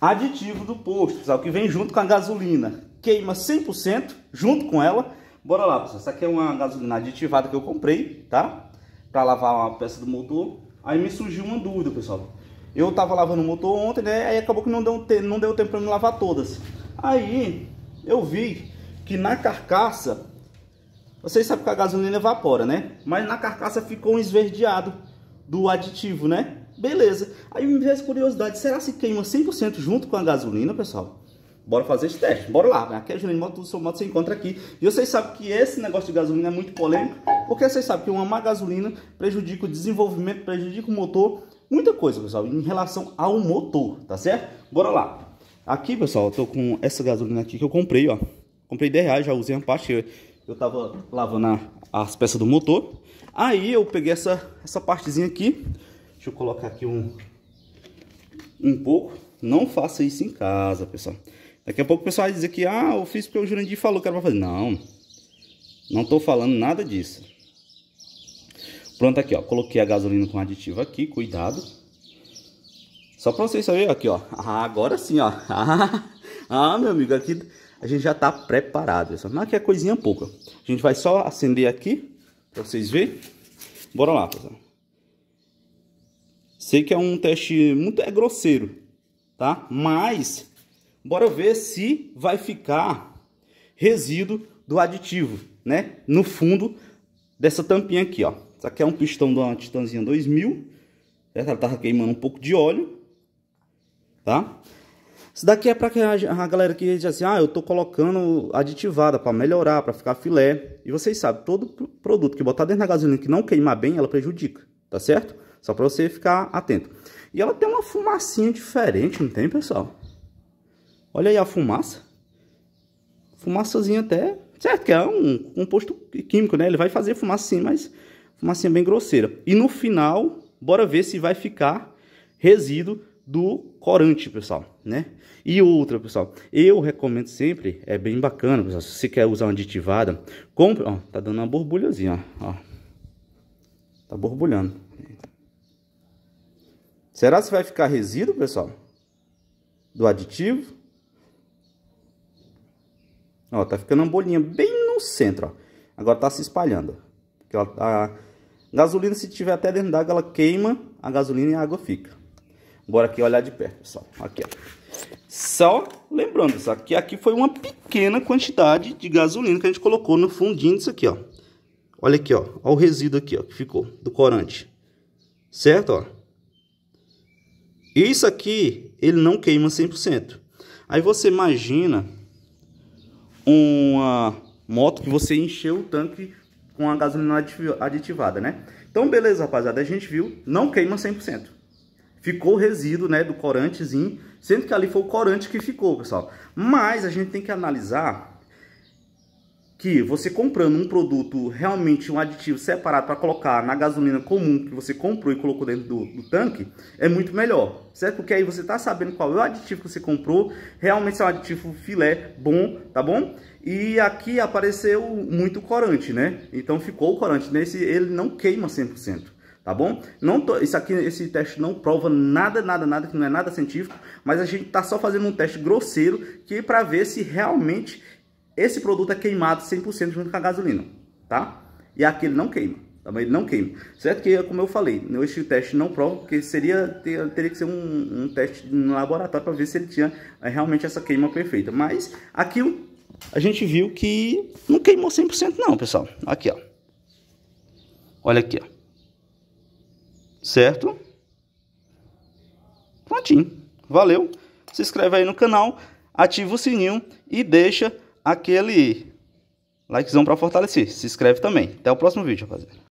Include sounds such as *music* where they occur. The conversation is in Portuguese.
aditivo do posto, pessoal, que vem junto com a gasolina. Queima 100% junto com ela. Bora lá, pessoal. Essa aqui é uma gasolina aditivada que eu comprei, tá? Para lavar uma peça do motor. Aí me surgiu uma dúvida, pessoal. Eu tava lavando o motor ontem, né? Aí acabou que não deu, não deu tempo para me lavar todas. Aí eu vi que na carcaça... Vocês sabem que a gasolina evapora, né? Mas na carcaça ficou um esverdeado do aditivo, né? Beleza. Aí me veio essa curiosidade, será que queima 100% junto com a gasolina, pessoal? Bora fazer esse teste, bora lá. Aqui é Juninho Moto, do seu moto você encontra aqui. E vocês sabem que esse negócio de gasolina é muito polêmico, porque vocês sabem que uma má gasolina prejudica o desenvolvimento, prejudica o motor, muita coisa, pessoal, em relação ao motor, tá certo? Bora lá. Aqui, pessoal, eu tô com essa gasolina aqui que eu comprei, ó. Comprei 10 reais, já usei uma parte, eu tava lavando as peças do motor. Aí eu peguei essa, essa partezinha aqui, Deixa eu colocar aqui um, um pouco. Não faça isso em casa, pessoal. Daqui a pouco o pessoal vai dizer que, ah, eu fiz porque o Jurandir falou que era pra fazer. Não, não tô falando nada disso. Pronto aqui, ó. Coloquei a gasolina com aditivo aqui, cuidado. Só pra vocês saberem, aqui, ó. Ah, agora sim, ó. *laughs* Ah, ah, meu amigo, aqui a gente já tá preparado. Pessoal. Mas aqui é coisinha pouca. A gente vai só acender aqui, pra vocês verem. Bora lá, pessoal. Sei que é um teste muito é grosseiro, tá? Mas bora ver se vai ficar resíduo do aditivo, né? No fundo dessa tampinha aqui, ó. Isso aqui é um pistão da Titanzinha 2000. Né? Ela tava queimando um pouco de óleo, tá? Isso daqui é para a galera que diz assim, ah, eu tô colocando aditivada para melhorar, para ficar filé. E vocês sabem, todo produto que botar dentro da gasolina que não queimar bem, ela prejudica tá certo? Só para você ficar atento. E ela tem uma fumacinha diferente, não tem, pessoal? Olha aí a fumaça. Fumaçazinha até... Certo que é um composto químico, né? Ele vai fazer fumaça sim, mas fumacinha bem grosseira. E no final, bora ver se vai ficar resíduo do corante, pessoal, né? E outra, pessoal, eu recomendo sempre, é bem bacana, pessoal, se você quer usar uma aditivada, compra, ó, tá dando uma borbulhazinha, ó, ó. Tá borbulhando. Será se vai ficar resíduo, pessoal? Do aditivo? Ó, tá ficando uma bolinha bem no centro, ó. Agora tá se espalhando. Porque ela tá... Gasolina, se tiver até dentro d'água, ela queima a gasolina e a água fica. Bora aqui olhar de perto, pessoal. Aqui, ó. Só lembrando, pessoal, que aqui foi uma pequena quantidade de gasolina que a gente colocou no fundinho disso aqui, ó. Olha aqui, ó. Olha o resíduo aqui, ó, que ficou do corante. Certo, ó? Isso aqui, ele não queima 100%. Aí você imagina uma moto que você encheu o tanque com a gasolina aditivada, né? Então, beleza, rapaziada. A gente viu, não queima 100%. Ficou resíduo, né, do corantezinho. Sendo que ali foi o corante que ficou, pessoal. Mas a gente tem que analisar que você comprando um produto, realmente um aditivo separado para colocar na gasolina comum que você comprou e colocou dentro do, do tanque, é muito melhor, certo? Porque aí você está sabendo qual é o aditivo que você comprou, realmente é um aditivo filé bom, tá bom? E aqui apareceu muito corante, né? Então ficou o corante, nesse ele não queima 100%. Tá bom? Não tô, isso aqui, esse teste não prova nada, nada, nada, que não é nada científico, mas a gente tá só fazendo um teste grosseiro que é para ver se realmente esse produto é queimado 100% junto com a gasolina, tá? E aqui ele não queima, também tá ele não queima. Certo que, como eu falei, este teste não prova, porque seria, ter, teria que ser um, um teste no laboratório para ver se ele tinha eh, realmente essa queima perfeita. Mas aqui a gente viu que não queimou 100% não, pessoal. Aqui, ó. Olha aqui, ó. Certo? Prontinho. Valeu. Se inscreve aí no canal, ativa o sininho e deixa aquele likezão para fortalecer. Se inscreve também. Até o próximo vídeo, rapaziada.